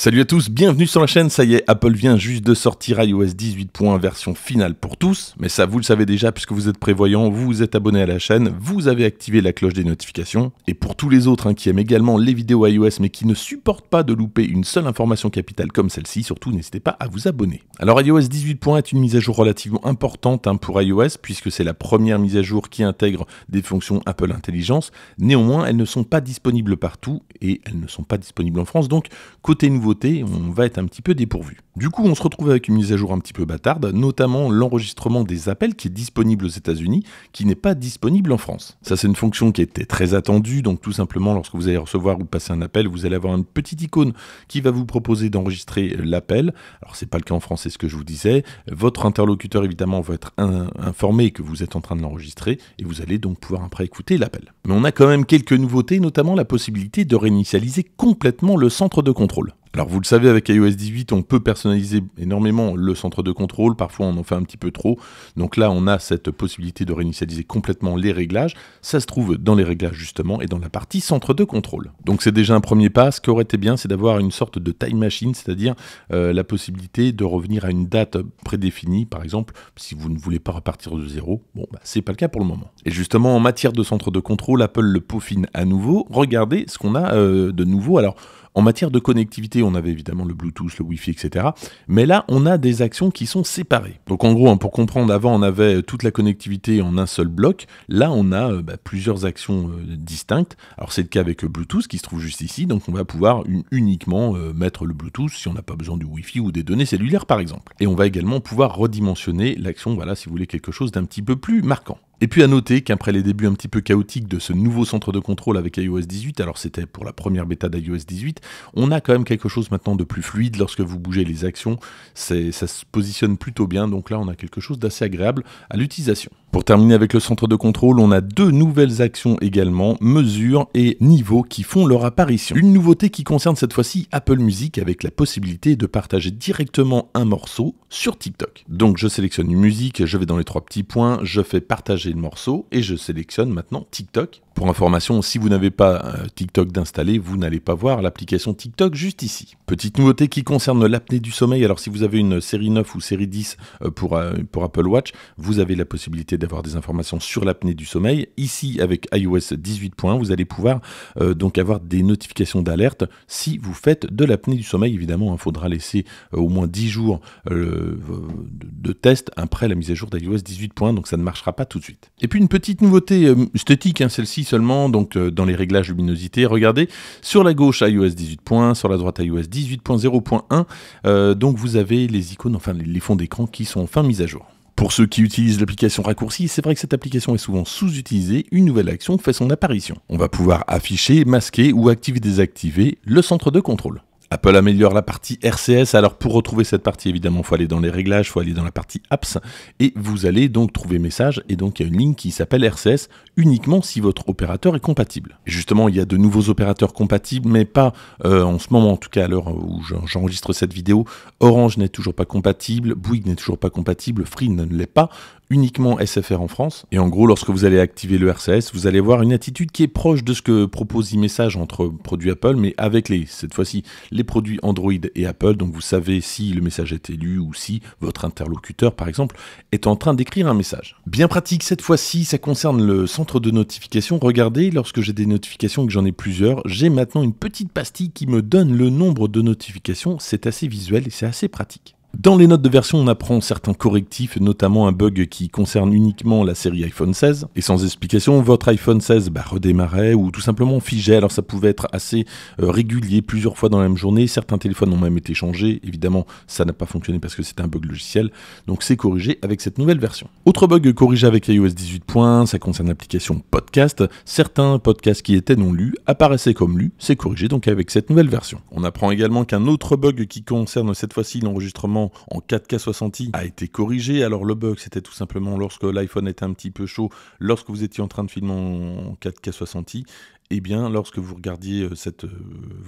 Salut à tous, bienvenue sur la chaîne, ça y est, Apple vient juste de sortir iOS 18.1 version finale pour tous, mais ça vous le savez déjà puisque vous êtes prévoyant, vous êtes abonné à la chaîne, vous avez activé la cloche des notifications, et pour tous les autres hein, qui aiment également les vidéos iOS mais qui ne supportent pas de louper une seule information capitale comme celle-ci, surtout n'hésitez pas à vous abonner. Alors iOS 18.1 est une mise à jour relativement importante hein, pour iOS puisque c'est la première mise à jour qui intègre des fonctions Apple Intelligence, néanmoins elles ne sont pas disponibles partout et elles ne sont pas disponibles en France, donc côté nouveau on va être un petit peu dépourvu. Du coup, on se retrouve avec une mise à jour un petit peu bâtarde, notamment l'enregistrement des appels qui est disponible aux États-Unis, qui n'est pas disponible en France. Ça, c'est une fonction qui était très attendue, donc tout simplement, lorsque vous allez recevoir ou passer un appel, vous allez avoir une petite icône qui va vous proposer d'enregistrer l'appel. Alors, c'est pas le cas en France, c'est ce que je vous disais. Votre interlocuteur, évidemment, va être informé que vous êtes en train de l'enregistrer et vous allez donc pouvoir après écouter l'appel. Mais on a quand même quelques nouveautés, notamment la possibilité de réinitialiser complètement le centre de contrôle. Alors vous le savez, avec iOS 18, on peut personnaliser énormément le centre de contrôle, parfois on en fait un petit peu trop. Donc là, on a cette possibilité de réinitialiser complètement les réglages. Ça se trouve dans les réglages justement et dans la partie centre de contrôle. Donc c'est déjà un premier pas. Ce qui aurait été bien, c'est d'avoir une sorte de time machine, c'est-à-dire euh, la possibilité de revenir à une date prédéfinie. Par exemple, si vous ne voulez pas repartir de zéro, bon, bah, c'est pas le cas pour le moment. Et justement, en matière de centre de contrôle, Apple le peaufine à nouveau. Regardez ce qu'on a euh, de nouveau. Alors, en matière de connectivité, on avait évidemment le Bluetooth, le Wi-Fi, etc. Mais là, on a des actions qui sont séparées. Donc en gros, hein, pour comprendre, avant, on avait euh, toute la connectivité en un seul bloc. Là, on a euh, bah, plusieurs actions euh, distinctes. Alors c'est le cas avec le Bluetooth qui se trouve juste ici. Donc on va pouvoir uniquement mettre le Bluetooth si on n'a pas besoin du Wi-Fi ou des données cellulaires, par exemple. Et on va également pouvoir redimensionner l'action, voilà, si vous voulez quelque chose d'un petit peu plus marquant. Et puis à noter qu'après les débuts un petit peu chaotiques de ce nouveau centre de contrôle avec iOS 18, alors c'était pour la première bêta d'iOS 18, on a quand même quelque chose maintenant de plus fluide lorsque vous bougez les actions, ça se positionne plutôt bien, donc là on a quelque chose d'assez agréable à l'utilisation. Pour terminer avec le centre de contrôle, on a deux nouvelles actions également, mesures et niveaux qui font leur apparition. Une nouveauté qui concerne cette fois-ci Apple Music avec la possibilité de partager directement un morceau sur TikTok. Donc je sélectionne une musique, je vais dans les trois petits points, je fais partager le morceau et je sélectionne maintenant TikTok pour information, si vous n'avez pas euh, TikTok d'installer, vous n'allez pas voir l'application TikTok juste ici. Petite nouveauté qui concerne l'apnée du sommeil. Alors si vous avez une série 9 ou série 10 euh, pour, euh, pour Apple Watch, vous avez la possibilité d'avoir des informations sur l'apnée du sommeil. Ici, avec iOS 18.1, vous allez pouvoir donc avoir des notifications d'alerte si vous faites de l'apnée du sommeil. Évidemment, il hein, faudra laisser au moins 10 jours de, test après la mise à jour d'iOS 18.1, donc ça ne marchera pas tout de suite. Et puis une petite nouveauté esthétique, hein, celle-ci seulement, donc euh, dans les réglages luminosité, regardez, sur la gauche iOS 18.1, sur la droite iOS 18.0.1, euh, donc vous avez les icônes, enfin les fonds d'écran qui sont enfin mis à jour. Pour ceux qui utilisent l'application raccourci, c'est vrai que cette application est souvent sous-utilisée, une nouvelle action fait son apparition. On va pouvoir afficher, masquer ou activer-désactiver le centre de contrôle. Apple améliore la partie RCS. Alors pour retrouver cette partie, évidemment, il faut aller dans les réglages, il faut aller dans la partie apps et vous allez donc trouver message et donc il y a une ligne qui s'appelle RCS uniquement si votre opérateur est compatible. justement, il y a de nouveaux opérateurs compatibles, mais pas euh, en ce moment, en tout cas à l'heure où j'enregistre cette vidéo. Orange n'est toujours pas compatible, Bouygues n'est toujours pas compatible, Free ne l'est pas uniquement SFR en France. Et en gros, lorsque vous allez activer le RCS, vous allez voir une attitude qui est proche de ce que propose e-message entre produits Apple, mais avec les, cette fois-ci, les produits Android et Apple. Donc vous savez si le message est élu ou si votre interlocuteur, par exemple, est en train d'écrire un message. Bien pratique cette fois-ci, ça concerne le centre de notification. Regardez, lorsque j'ai des notifications et que j'en ai plusieurs, j'ai maintenant une petite pastille qui me donne le nombre de notifications. C'est assez visuel et c'est assez pratique. Dans les notes de version, on apprend certains correctifs, notamment un bug qui concerne uniquement la série iPhone 16. Et sans explication, votre iPhone 16 bah, redémarrait ou tout simplement figeait. Alors ça pouvait être assez euh, régulier, plusieurs fois dans la même journée. Certains téléphones ont même été changés. Évidemment, ça n'a pas fonctionné parce que c'était un bug logiciel. Donc c'est corrigé avec cette nouvelle version. Autre bug corrigé avec iOS 18.1, ça concerne l'application Podcast. Certains podcasts qui étaient non lus apparaissaient comme lus. C'est corrigé donc avec cette nouvelle version. On apprend également qu'un autre bug qui concerne cette fois-ci l'enregistrement en 4K 60 a été corrigé. Alors le bug, c'était tout simplement lorsque l'iPhone était un petit peu chaud, lorsque vous étiez en train de filmer en 4K 60i, eh bien, lorsque vous regardiez euh, euh,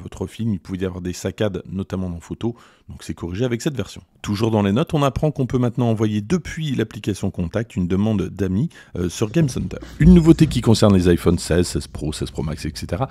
votre film, il pouvait y avoir des saccades, notamment en photo, donc c'est corrigé avec cette version. Toujours dans les notes, on apprend qu'on peut maintenant envoyer depuis l'application Contact une demande d'amis euh, sur Game Center. Une nouveauté qui concerne les iPhone 16, 16 Pro, 16 Pro Max, etc.,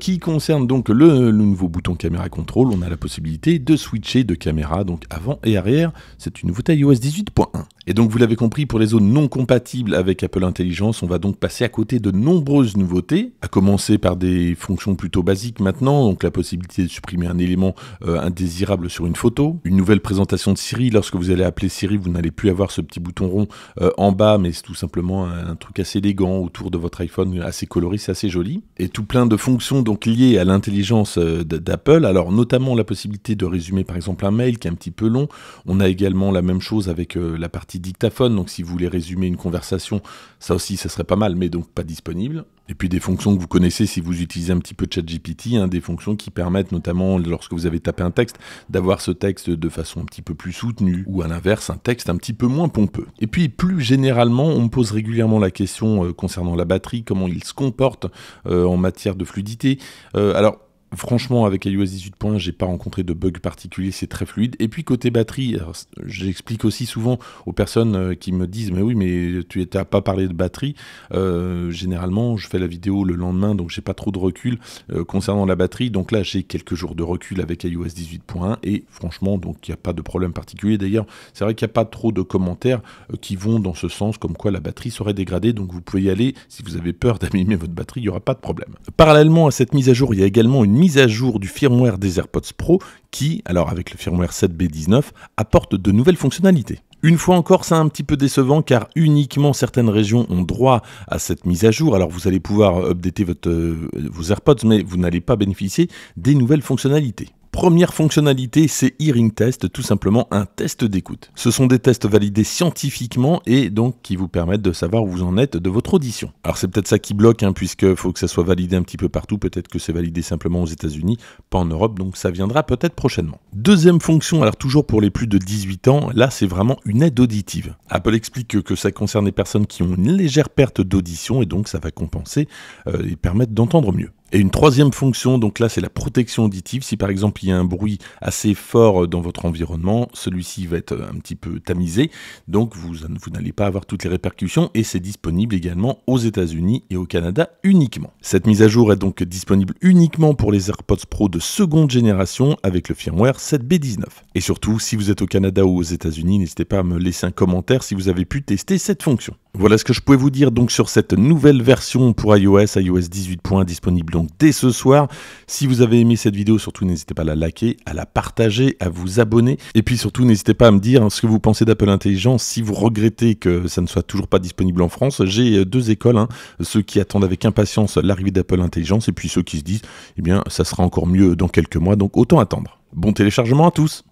qui concerne donc le, nouveau bouton caméra contrôle, on a la possibilité de switcher de caméra, donc avant et arrière, c'est une nouveauté iOS 18.1. Et donc vous l'avez compris, pour les zones non compatibles avec Apple Intelligence, on va donc passer à côté de nombreuses nouveautés, à commencer par des fonctions plutôt basiques maintenant, donc la possibilité de supprimer un élément euh, indésirable sur une photo, une nouvelle présentation de Siri, lorsque vous allez appeler Siri, vous n'allez plus avoir ce petit bouton rond euh, en bas, mais c'est tout simplement un, truc assez élégant autour de votre iPhone, assez coloré, c'est assez joli, et tout plein de fonctions donc liées à l'intelligence euh, d'Apple, alors notamment la possibilité de résumer par exemple un mail qui est un petit peu long, on a également la même chose avec la partie dictaphone, donc si vous voulez résumer une conversation, ça aussi ça serait pas mal, mais donc pas disponible. Et puis des fonctions que vous connaissez si vous utilisez un petit peu ChatGPT, hein, des fonctions qui permettent notamment lorsque vous avez tapé un texte d'avoir ce texte de façon un petit peu plus soutenue ou à l'inverse un texte un petit peu moins pompeux. Et puis plus généralement, on me pose régulièrement la question euh, concernant la batterie, comment il se comporte euh, en matière de fluidité. Euh, alors Franchement, avec iOS 18.1 j'ai pas rencontré de bug particulier, c'est très fluide. Et puis côté batterie, j'explique aussi souvent aux personnes euh, qui me disent mais oui, mais tu n'as pas parlé de batterie. Euh, généralement, je fais la vidéo le lendemain, donc j'ai pas trop de recul euh, concernant la batterie. Donc là, j'ai quelques jours de recul avec iOS 18.1 et franchement, donc il n'y a pas de problème particulier. D'ailleurs, c'est vrai qu'il n'y a pas trop de commentaires qui vont dans ce sens, comme quoi la batterie serait dégradée. Donc vous pouvez y aller si vous avez peur d'abîmer votre batterie, il n'y aura pas de problème. Parallèlement à cette mise à jour, il y a également une mise à jour du firmware des AirPods Pro qui, alors avec le firmware 7B19, apporte de nouvelles fonctionnalités. Une fois encore, c'est un petit peu décevant car uniquement certaines régions ont droit à cette mise à jour. Alors vous allez pouvoir updater votre, euh, vos AirPods, mais vous n'allez pas bénéficier des nouvelles fonctionnalités. Première fonctionnalité, c'est Hearing Test, tout simplement un test d'écoute. Ce sont des tests validés scientifiquement et donc qui vous permettent de savoir où vous en êtes de votre audition. Alors c'est peut-être ça qui bloque, hein, puisque il faut que ça soit validé un petit peu partout, peut-être que c'est validé simplement aux États-Unis, pas en Europe, donc ça viendra peut-être prochainement. Deuxième fonction, alors toujours pour les plus de 18 ans, là c'est vraiment une aide auditive. Apple explique que ça concerne les personnes qui ont une légère perte d'audition et donc ça va compenser euh, et permettre d'entendre mieux. Et une troisième fonction, donc là c'est la protection auditive. Si par exemple il y a un bruit assez fort euh, dans votre environnement, celui-ci va être euh, un petit peu tamisé, donc euh, vous, n'allez pas avoir toutes les répercussions et c'est disponible également aux États-Unis et au Canada uniquement. Cette mise à jour est donc disponible uniquement pour les AirPods Pro de seconde génération avec le firmware 7B19. Et surtout, si vous êtes au Canada ou aux États-Unis, n'hésitez pas à me laisser un commentaire si vous avez pu tester cette fonction. Voilà ce que je pouvais vous dire donc sur cette nouvelle version pour iOS, iOS 18.1 disponible donc dès ce soir. Si vous avez aimé cette vidéo, surtout n'hésitez pas à la liker, à la partager, à vous abonner. Et puis surtout n'hésitez pas à me dire ce que vous pensez d'Apple Intelligence, si vous regrettez que ça ne soit toujours pas disponible en France. J'ai euh, deux écoles, hein. ceux qui attendent avec impatience l'arrivée d'Apple Intelligence et puis ceux qui se disent, eh bien ça sera encore mieux dans quelques mois, donc autant attendre. Bon téléchargement à tous